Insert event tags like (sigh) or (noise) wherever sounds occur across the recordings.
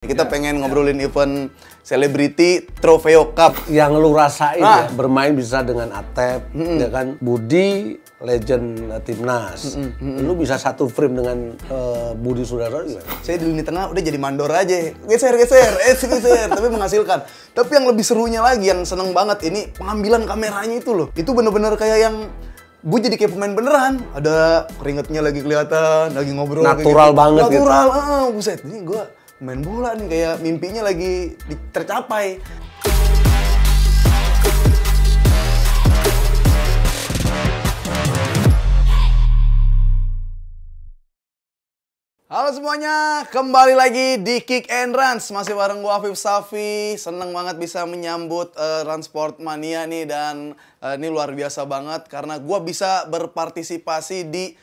Kita yeah, pengen ngobrolin event selebriti Trofeo Cup yang lu rasain nah. ya bermain bisa dengan Atep, mm -hmm. ya kan Budi legend timnas. Mm -hmm. Lu bisa satu frame dengan uh, Budi Sudara ya? Saya di lini tengah udah jadi mandor aja. Geser geser, eh geser, tapi menghasilkan. Tapi yang lebih serunya lagi yang seneng banget ini pengambilan kameranya itu loh. Itu bener-bener kayak yang bu jadi kayak pemain beneran ada keringetnya lagi kelihatan lagi ngobrol natural gitu. banget gitu. natural gitu. ah buset ini gue main bola nih kayak mimpinya lagi tercapai. Halo semuanya, kembali lagi di Kick and Runs Masih bareng gue Afif Safi Seneng banget bisa menyambut uh, eh, Transport Mania nih Dan uh, ini luar biasa banget Karena gue bisa berpartisipasi di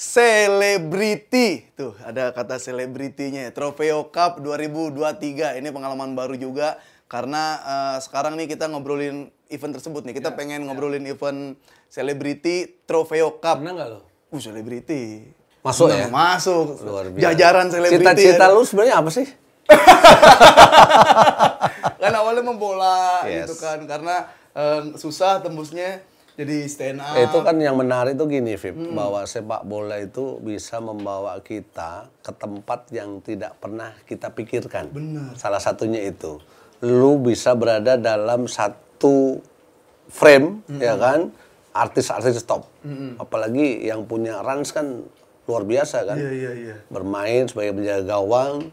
selebriti. Tuh, ada kata selebritinya. Trofeo Cup 2023. Ini pengalaman baru juga karena uh, sekarang nih kita ngobrolin event tersebut nih. Kita ya, pengen ya. ngobrolin event selebriti Trofeo Cup. Pernah nggak lo? Uh, selebriti. Masuk Pernah ya? Masuk. Luar biasa. Jajaran selebriti. Cita-cita ya. lu sebenarnya apa sih? (laughs) kan awalnya membola yes. gitu kan karena um, susah tembusnya jadi stand up. Itu kan yang menarik itu gini, Vip, hmm. bahwa sepak bola itu bisa membawa kita ke tempat yang tidak pernah kita pikirkan. Benar. Salah satunya itu, lu bisa berada dalam satu frame, hmm. ya kan, artis-artis top, hmm. apalagi yang punya runs kan luar biasa kan, yeah, yeah, yeah. bermain sebagai penjaga gawang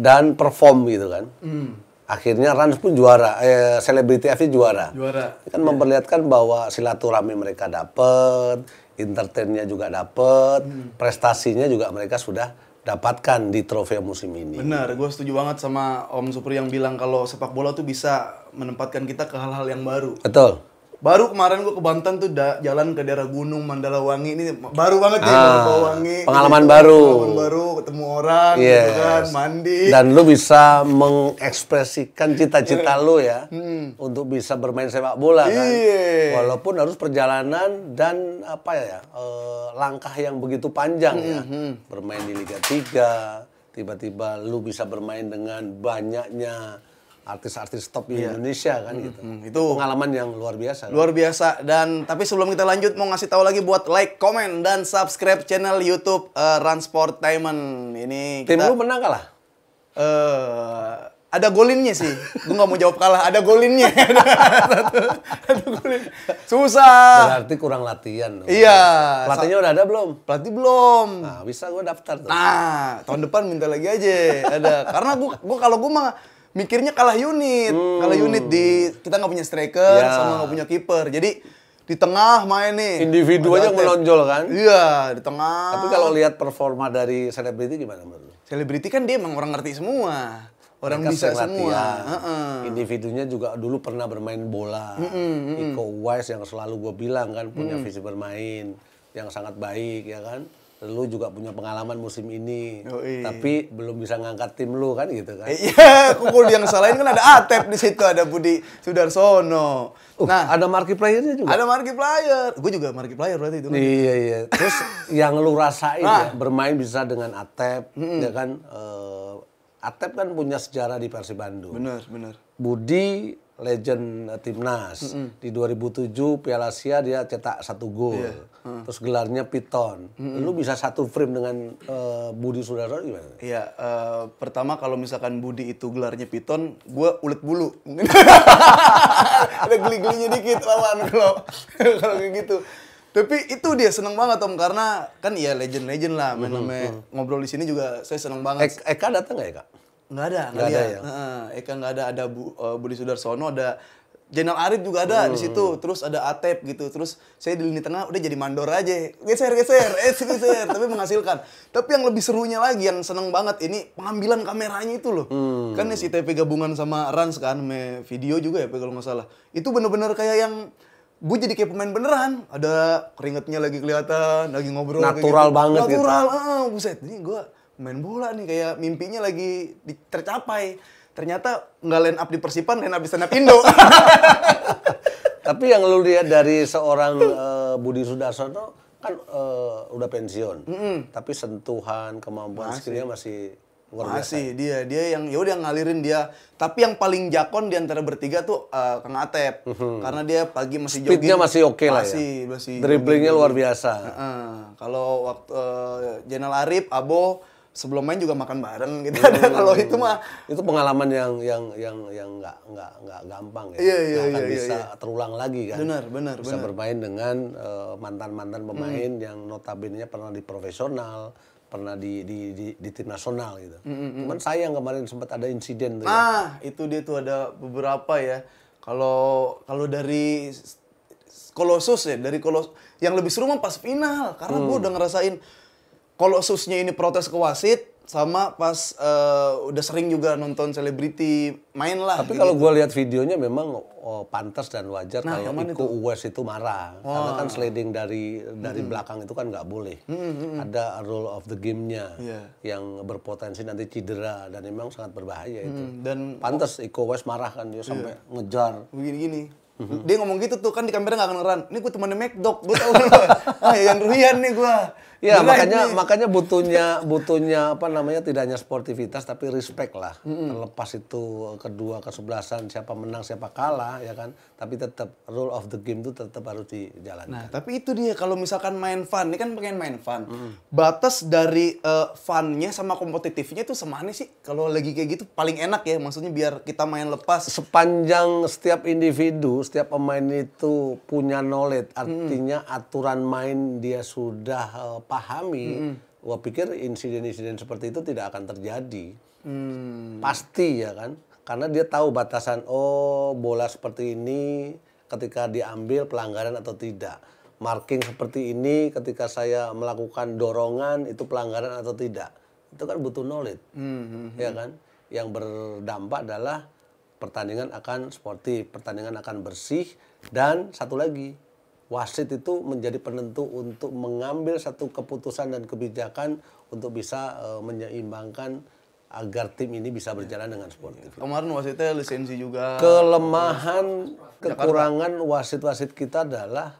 dan perform gitu kan. Hmm akhirnya Rans pun juara, eh, selebriti FC juara. Juara. Kan yeah. memperlihatkan bahwa silaturahmi mereka dapat, entertainnya juga dapat, hmm. prestasinya juga mereka sudah dapatkan di trofi musim ini. Benar, gue setuju banget sama Om Supri yang bilang kalau sepak bola tuh bisa menempatkan kita ke hal-hal yang baru. Betul. Baru kemarin gue ke Banten tuh da, jalan ke daerah Gunung Mandala Wangi ini baru banget ya, ah, ya Mandala Wangi. Pengalaman gitu, baru. Pengalaman baru ketemu orang gitu yes. gitu mandi. Dan lu bisa mengekspresikan cita-cita (laughs) lu ya hmm. untuk bisa bermain sepak bola kan. yeah. Walaupun harus perjalanan dan apa ya, ya eh, langkah yang begitu panjang ya. hmm. ya. Bermain di Liga 3, tiba-tiba lu bisa bermain dengan banyaknya artis-artis top di yeah. Indonesia kan mm -hmm. gitu. Itu pengalaman yang luar biasa. Luar kan? biasa dan tapi sebelum kita lanjut mau ngasih tahu lagi buat like, komen dan subscribe channel YouTube uh, eh, Transport Diamond. Ini kita, Tim lu menang kalah? Eh uh, ada golinnya sih. Gue gak mau jawab kalah. Ada golinnya. (laughs) ada, golin. Susah. Berarti kurang latihan. Dong. Iya. Pelatihnya udah ada belum? Pelatih belum. Nah, bisa gue daftar tuh. Nah, tahun depan minta lagi aja. ada. Karena gue, gue kalau gue mah mikirnya kalah unit. Hmm. Kalah unit di kita nggak punya striker yeah. sama nggak punya kiper. Jadi di tengah main nih. Individu aja menonjol kan? Iya, di tengah. Tapi kalau lihat performa dari selebriti gimana menurut lu? Selebriti kan dia emang orang ngerti semua. Orang Mereka bisa semua. Uh -uh. Individunya juga dulu pernah bermain bola. Mm uh-uh, uh Iko Uwais yang selalu gue bilang kan punya uh-uh. visi bermain yang sangat baik ya kan lu juga punya pengalaman musim ini, oh, iya. tapi belum bisa ngangkat tim lu kan gitu kan? Eh, iya, kumpul yang selain kan ada Atep di situ, ada Budi Sudarsono. Uh, nah, ada playernya juga. Ada player. gue juga player berarti itu. Kan. Iya iya. Terus yang lu rasain nah. ya, bermain bisa dengan Atep, mm -hmm. ya kan? Uh, Atep kan punya sejarah di Persib Bandung. Benar benar. Budi legend eh, timnas mm -hmm. di 2007 Piala Asia dia cetak satu gol. Yeah hmm. terus gelarnya Piton. Hmm. Lu bisa satu frame dengan uh, Budi Sudarso gimana? Iya, uh, pertama kalau misalkan Budi itu gelarnya Piton, gue ulet bulu. Ada geli-gelinya dikit lawan kalau kalau kayak gitu. Tapi itu dia seneng banget Om karena kan ya legend-legend lah main -hmm. ngobrol di sini juga saya seneng banget. E Eka datang gak Eka? Nggak ada, nggak ada. Ya? Eka nggak ada, ada Bu, uh, Budi Sudarsono, ada Jenal Arif juga ada hmm. di situ, hmm. terus ada Atep gitu, terus saya di lini tengah udah jadi mandor aja, geser geser, (laughs) eh sini geser, tapi menghasilkan. Tapi yang lebih serunya lagi, yang seneng banget ini pengambilan kameranya itu loh, hmm. kan ya si TP gabungan sama Rans kan, me video juga ya, kalau nggak salah. Itu bener-bener kayak yang gue jadi kayak pemain beneran, ada keringetnya lagi kelihatan, lagi ngobrol, natural gitu. banget natural, gitu. Natural, ah, buset, ini gue main bola nih kayak mimpinya lagi tercapai ternyata nggak line up di Persipan, line up di stand Indo. (laughs) Tapi yang lu lihat dari seorang uh, Budi Sudarsono kan uh, udah pensiun. Mm -hmm. Tapi sentuhan, kemampuan masih. skillnya masih luar biasa. Masih dia dia yang ya udah ngalirin dia. Tapi yang paling jakon di antara bertiga tuh uh, Kang Atep. Mm -hmm. Karena dia pagi masih jogging. Speednya masih oke okay lah masih, ya. Masih, Dribblingnya luar biasa. Uh -uh. Kalau waktu uh, Jenal Arif, Abo sebelum main juga makan bareng gitu. Hmm. (laughs) Nah, kalau itu mah itu pengalaman yang yang yang yang nggak nggak nggak gampang ya. Iya, iya, iya akan iya, bisa yeah. terulang lagi kan. Benar, benar, bisa benar. bermain dengan uh, mantan-mantan pemain hmm. yang notabene pernah di profesional, pernah di di di, di tim nasional gitu. Hmm, hmm, Cuman hmm. sayang kemarin sempat ada insiden tuh. Ya. Ah, itu dia tuh ada beberapa ya. Kalau kalau dari Kolosus ya, dari Kolos yang lebih seru mah pas final karena hmm. gue udah ngerasain kalau susnya ini protes ke wasit sama pas uh, udah sering juga nonton selebriti main lah. Tapi kalau gitu. gue lihat videonya memang oh, pantas dan wajar nah, kalau Iko itu. Uwes itu marah oh. karena kan sliding dari dari hmm. belakang itu kan nggak boleh. Hmm, hmm, Ada rule of the game-nya yeah. yang berpotensi nanti cedera dan memang sangat berbahaya itu. dan pantas Iko Uwes marah kan dia iya. sampai yeah. ngejar. Begini-gini. Mm-hmm. Dia ngomong gitu tuh kan di kamera gak ngeran. Ini gue temannya McDog, gue tau. (laughs) ah, yang Ruhian nih gue. Iya makanya ini. makanya butuhnya butuhnya apa namanya tidak hanya sportivitas tapi respect lah. Mm-hmm. Terlepas itu kedua kesebelasan siapa menang siapa kalah ya kan. Tapi tetap rule of the game itu tetap harus dijalankan. Nah tapi itu dia kalau misalkan main fun ini kan pengen main fun. Mm-hmm. Batas dari uh, funnya sama kompetitifnya itu semana sih kalau lagi kayak gitu paling enak ya maksudnya biar kita main lepas. Sepanjang setiap individu setiap pemain itu punya knowledge artinya mm-hmm. aturan main dia sudah uh, pahami, hmm. gua pikir insiden-insiden seperti itu tidak akan terjadi. Hmm. Pasti ya kan? Karena dia tahu batasan oh bola seperti ini ketika diambil pelanggaran atau tidak. Marking seperti ini ketika saya melakukan dorongan itu pelanggaran atau tidak. Itu kan butuh knowledge. Hmm. Ya kan? Yang berdampak adalah pertandingan akan sportif, pertandingan akan bersih dan satu lagi wasit itu menjadi penentu untuk mengambil satu keputusan dan kebijakan untuk bisa uh, menyeimbangkan agar tim ini bisa berjalan dengan sportif. Kemarin wasitnya lisensi juga. Kelemahan, kekurangan wasit-wasit kita adalah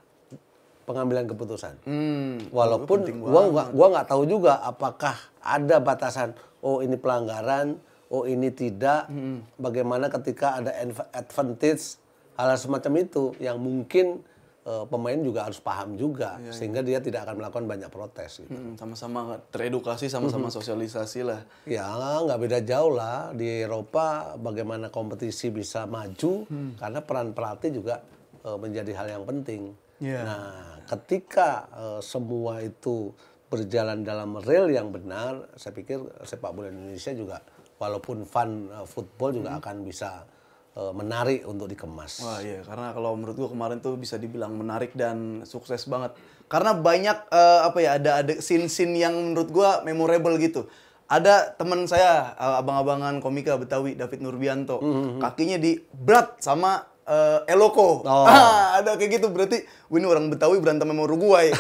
pengambilan keputusan. Hmm, Walaupun gua nggak gua nggak tahu juga apakah ada batasan. Oh ini pelanggaran, oh ini tidak. Hmm. Bagaimana ketika ada advantage hal semacam itu yang mungkin Eh, pemain juga harus paham juga ya, ya. sehingga dia tidak akan melakukan banyak protes gitu. Hmm, sama-sama teredukasi sama-sama sosialisasi lah ya nggak beda jauh lah di Eropa bagaimana kompetisi bisa maju hmm. karena peran pelatih juga uh, menjadi hal yang penting yeah. nah ketika uh, semua itu berjalan dalam rel yang benar saya pikir sepak bola Indonesia juga walaupun fun uh, football juga hmm. akan bisa Eh, menarik untuk dikemas. Wah iya, karena kalau menurut gua kemarin tuh bisa dibilang menarik dan sukses banget. Karena banyak uh, apa ya ada ada scene-scene yang menurut gua memorable gitu. Ada teman saya uh, abang-abangan komika Betawi David Nurbianto, mm-hmm. kakinya di berat sama uh, Eloko. Oh. Ah, (laughs) ada kayak gitu berarti ini orang Betawi berantem sama Uruguay.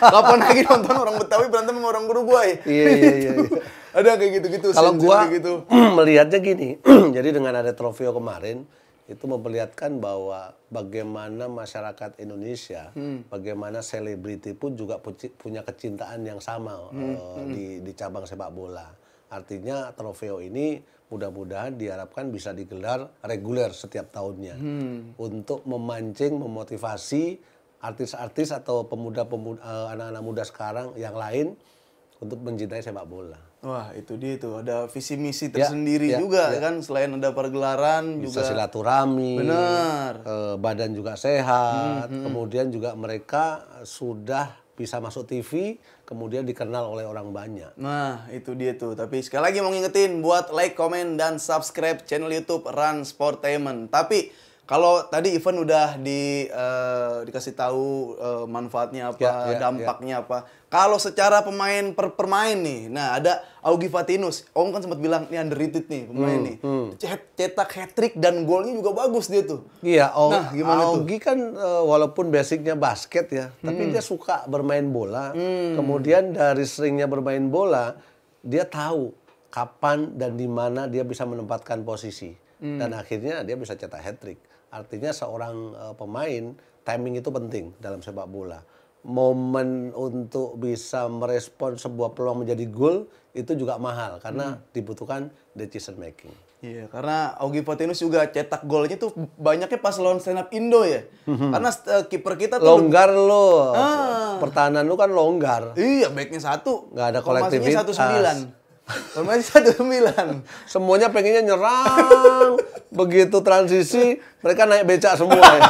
Kapan (laughs) lagi nonton orang Betawi berantem sama orang Uruguay? Iya iya iya. iya. (laughs) ada kayak gitu-gitu. Kalau gua gitu. (clears throat) melihatnya gini, (clears throat) jadi dengan ada trofeo kemarin itu memperlihatkan bahwa bagaimana masyarakat Indonesia, hmm. bagaimana selebriti pun juga punya kecintaan yang sama hmm. Uh, hmm. di di cabang sepak bola. Artinya trofeo ini mudah-mudahan diharapkan bisa digelar reguler setiap tahunnya hmm. untuk memancing, memotivasi artis-artis atau pemuda-pemuda eh, anak-anak muda sekarang yang lain untuk mencintai sepak bola. Wah itu dia itu ada visi misi ya, tersendiri ya, ya, juga ya. kan selain ada pergelaran Bisa juga silaturahmi, benar, eh, badan juga sehat, hmm, hmm. kemudian juga mereka sudah bisa masuk TV, kemudian dikenal oleh orang banyak. Nah, itu dia tuh. Tapi sekali lagi mau ngingetin buat like, komen, dan subscribe channel YouTube Run Sportainment. Tapi kalau tadi event udah di uh, dikasih tahu uh, manfaatnya apa, yeah, yeah, ya. dampaknya yeah. apa. Kalau secara pemain per permain nih, nah ada Augie Fatinus. Om kan sempat bilang ini underrated nih pemain hmm, nih. Hmm. cetak hat trick dan golnya juga bagus dia tuh. Iya, Om. nah, gimana Augie tuh? kan uh, walaupun basicnya basket ya, hmm. tapi dia suka bermain bola. Hmm. Kemudian dari seringnya bermain bola, dia tahu kapan dan di mana dia bisa menempatkan posisi. Hmm. Dan akhirnya dia bisa cetak hat trick. Artinya seorang uh, pemain timing itu penting dalam sepak bola. Momen untuk bisa merespon sebuah peluang menjadi gol itu juga mahal karena hmm. dibutuhkan decision making. Iya, karena Ogi Patinus juga cetak golnya tuh banyaknya pas lawan stand up Indo ya. hmm Karena uh, kiper kita tuh longgar lo. Ah. Pertahanan lu kan longgar. Iya, backnya satu. Nggak ada kolektivitas. Satu sembilan. Pemain (laughs) satu sembilan. Semuanya pengennya nyerang. Begitu transisi, mereka naik becak semua. Ya.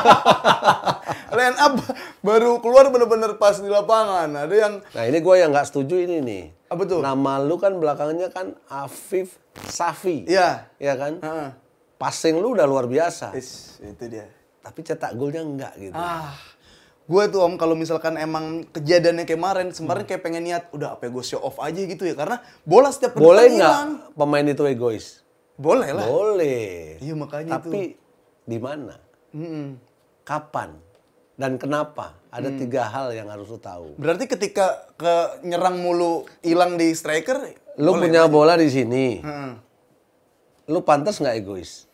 (laughs) Line up baru keluar bener-bener pas di lapangan. Ada yang... Nah ini gue yang nggak setuju ini nih. Apa tuh? Nama lu kan belakangnya kan Afif Safi. Iya. Iya kan? Uh -huh. Passing lu udah luar biasa. Is, itu dia. Tapi cetak golnya enggak gitu. Ah gue tuh om kalau misalkan emang kejadiannya kemarin sebenarnya hmm. kayak pengen niat udah apa ya gue show off aja gitu ya karena bola setiap boleh kan nggak pemain itu egois boleh lah boleh iya makanya tapi di mana hmm. kapan dan kenapa ada hmm. tiga hal yang harus lo tahu berarti ketika ke nyerang mulu hilang di striker lo punya aja. bola di sini hmm. lo pantas nggak egois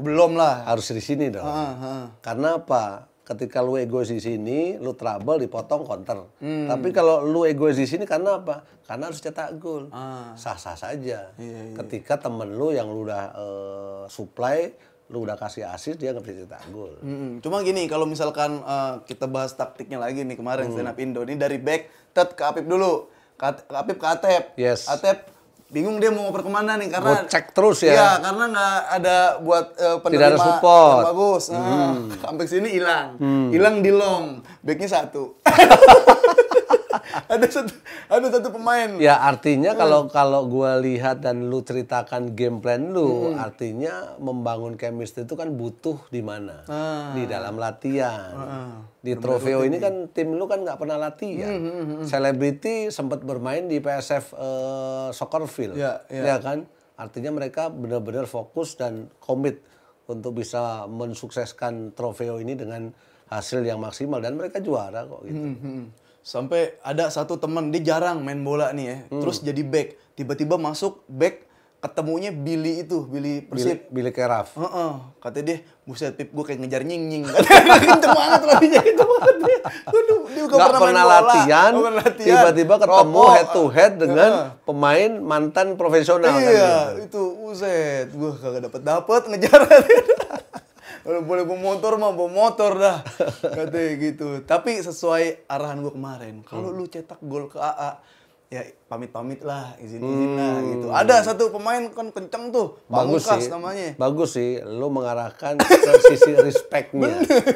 belum lah harus di sini dong ha, ha. karena apa ketika lu egois di sini, lu trouble dipotong counter. Hmm. Tapi kalau lu egois di sini karena apa? Karena harus cetak gol. Ah. Sah-sah saja. Iya, iya. iya. Ketika temen lu yang lu udah uh, supply, lu udah kasih asis dia nggak bisa cetak gol. Hmm. Cuma gini, kalau misalkan uh, kita bahas taktiknya lagi nih kemarin hmm. stand up Indo ini dari back tet ke Apip dulu. Ke Apip ke Atep. Yes. Atep bingung dia mau ngoper kemana nih karena mau cek terus ya. Iya, karena nggak ada buat uh, eh, penerima Tidak ada support. yang bagus. Nah, hmm. sampai sini hilang. Hmm. Hilang hmm. di long. Backnya satu. (laughs) (laughs) ada satu ada satu pemain. Ya artinya hmm. kalau kalau gua lihat dan lu ceritakan game plan lu, hmm. artinya membangun chemistry itu kan butuh di mana? Ah. Di dalam latihan. Ah. ah. Di trofeo oh, ini kan tim lu kan nggak pernah latihan. Selebriti hmm, hmm, hmm. hmm. sempat bermain di PSF uh, eh, Soccerville. Ya, ya. ya kan? Artinya mereka benar-benar fokus dan komit untuk bisa mensukseskan trofeo ini dengan hasil yang maksimal dan mereka juara kok gitu. Hmm, hmm sampai ada satu temen dia jarang main bola nih ya hmm. terus jadi back tiba-tiba masuk back ketemunya Billy itu Billy Persib Billy, Billy Keraf uh -uh. katanya dia buset pip gue kayak ngejar nying nying itu banget latihannya itu banget dia dia gak pernah, pernah latihan, tiba-tiba ketemu head to head dengan uh. pemain mantan profesional kan iya kan, itu uset gue kagak dapet dapet ngejar (laughs) Kalau boleh bawa motor mah bawa motor dah. (laughs) Katanya gitu. Tapi sesuai arahan gue kemarin, kalau hmm. lu cetak gol ke AA, ya pamit-pamit lah, izin-izin hmm. lah gitu. Ada satu pemain kan kenceng tuh, bagus Pamungkas sih. namanya. Bagus sih, lu mengarahkan ke sisi (laughs) respectnya,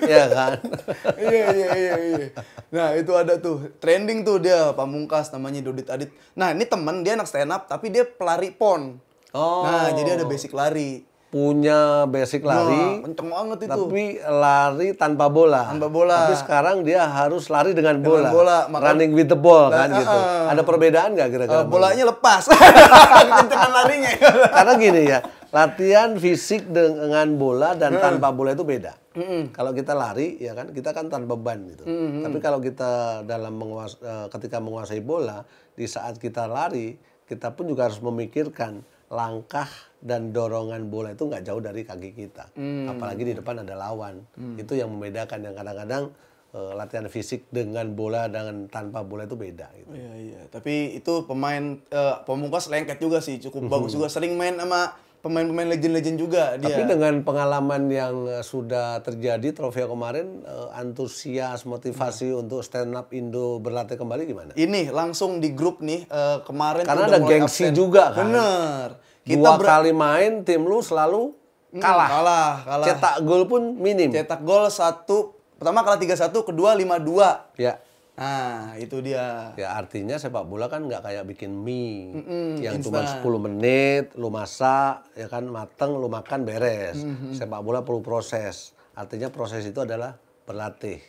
ya kan? (laughs) iya, iya, iya, iya. Nah itu ada tuh, trending tuh dia Pamungkas namanya Dodit Adit. Nah ini teman dia anak stand up tapi dia pelari pon. Oh. Nah jadi ada oh. basic lari punya basic lari, nah, banget itu. Tapi lari tanpa bola. Tanpa bola. Tapi sekarang dia harus lari dengan, dengan bola. bola maka... Running with the ball nah, kan uh, gitu. Ah. Ada perbedaan nggak kira-kira? Uh, bolanya bola? lepas. (laughs) Kencengan larinya. Karena gini ya, latihan fisik dengan bola dan hmm. tanpa bola itu beda. Mm-hmm. Kalau kita lari ya kan kita kan tanpa beban gitu. Mm-hmm. Tapi kalau kita dalam menguas eh, ketika menguasai bola di saat kita lari kita pun juga harus memikirkan langkah dan dorongan bola itu nggak jauh dari kaki kita. Hmm. Apalagi di depan ada lawan. Hmm. Itu yang membedakan yang kadang-kadang uh, latihan fisik dengan bola dengan tanpa bola itu beda gitu. Iya iya. Tapi itu pemain uh, pemungkas lengket juga sih, cukup bagus hmm. juga. Sering main sama pemain-pemain legend-legend juga dia. Tapi dengan pengalaman yang eh, sudah terjadi trofi kemarin antusias motivasi nah. untuk stand up Indo berlatih kembali gimana? Ini langsung di grup nih kemarin Karena ada gengsi absen. juga kan. Bener kita dua kali main tim lu selalu kalah. Hmm, kalah, kalah. Cetak gol pun minim. Cetak gol satu pertama kalah tiga satu, kedua lima dua. Ya. Nah, itu dia. Ya artinya sepak bola kan nggak kayak bikin mie mm -mm, yang cuma 10 menit lu masak ya kan mateng lu makan beres. Mm -hmm. Sepak bola perlu proses. Artinya proses itu adalah berlatih.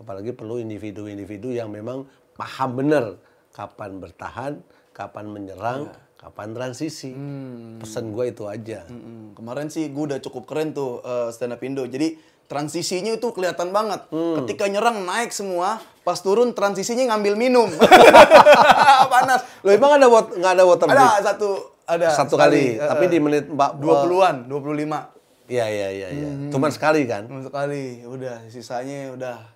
Apalagi perlu individu-individu yang memang paham benar kapan bertahan, kapan menyerang, ya kapan transisi hmm. pesan gue itu aja hmm. kemarin sih gue udah cukup keren tuh uh, eh, stand up indo jadi transisinya itu kelihatan banget hmm. ketika nyerang naik semua pas turun transisinya ngambil minum (laughs) panas lo emang ada wat nggak ada water break? ada satu ada satu sekali, kali uh, eh, tapi di menit mbak dua puluhan dua puluh lima Iya, iya, iya, iya. Hmm. Cuman sekali kan? Cuman sekali, udah. Sisanya udah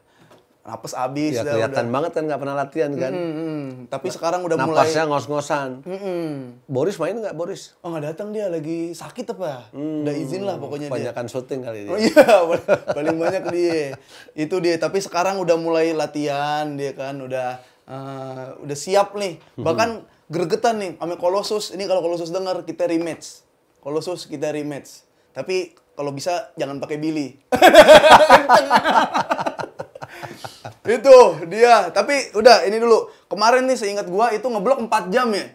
napas abis. Ya, kelihatan udah. banget kan nggak pernah latihan kan. Mm -hmm. Tapi sekarang udah mulai. Napasnya ngos-ngosan. Mm -hmm. Boris main nggak Boris? Oh nggak datang dia lagi sakit apa? Mm. Udah izin lah pokoknya Banyakan dia. syuting kali ini, Oh iya, (laughs) paling banyak dia. Itu dia. Tapi sekarang udah mulai latihan dia kan udah uh, udah siap nih. Hmm. Bahkan gregetan nih sama Kolosus. Ini kalau Kolosus dengar kita rematch. Kolosus kita rematch. Tapi kalau bisa jangan pakai Billy. (laughs) (laughs) itu dia. Tapi udah ini dulu. Kemarin nih seingat gua itu ngeblok 4 jam ya.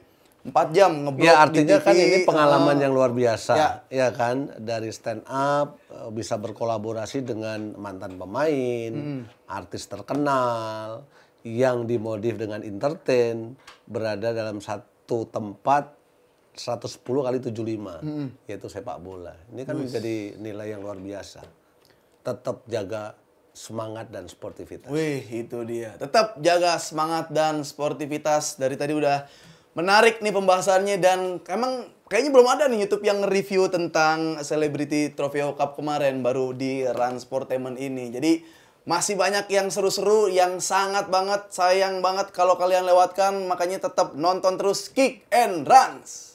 4 jam ngeblok ya, artinya kan ini pengalaman uh, yang luar biasa ya. ya kan dari stand up eh, bisa berkolaborasi dengan mantan pemain, hmm. artis terkenal yang dimodif dengan entertain berada dalam satu tempat 110 kali 75 hmm. yaitu sepak bola. Ini kan Uish. menjadi nilai yang luar biasa. Tetap jaga semangat dan sportivitas. Wih, itu dia. Tetap jaga semangat dan sportivitas. Dari tadi udah menarik nih pembahasannya dan emang kayaknya belum ada nih YouTube yang review tentang Celebrity Trofeo Cup kemarin baru di Run Sportainment ini. Jadi masih banyak yang seru-seru, yang sangat banget, sayang banget kalau kalian lewatkan. Makanya tetap nonton terus Kick and Runs.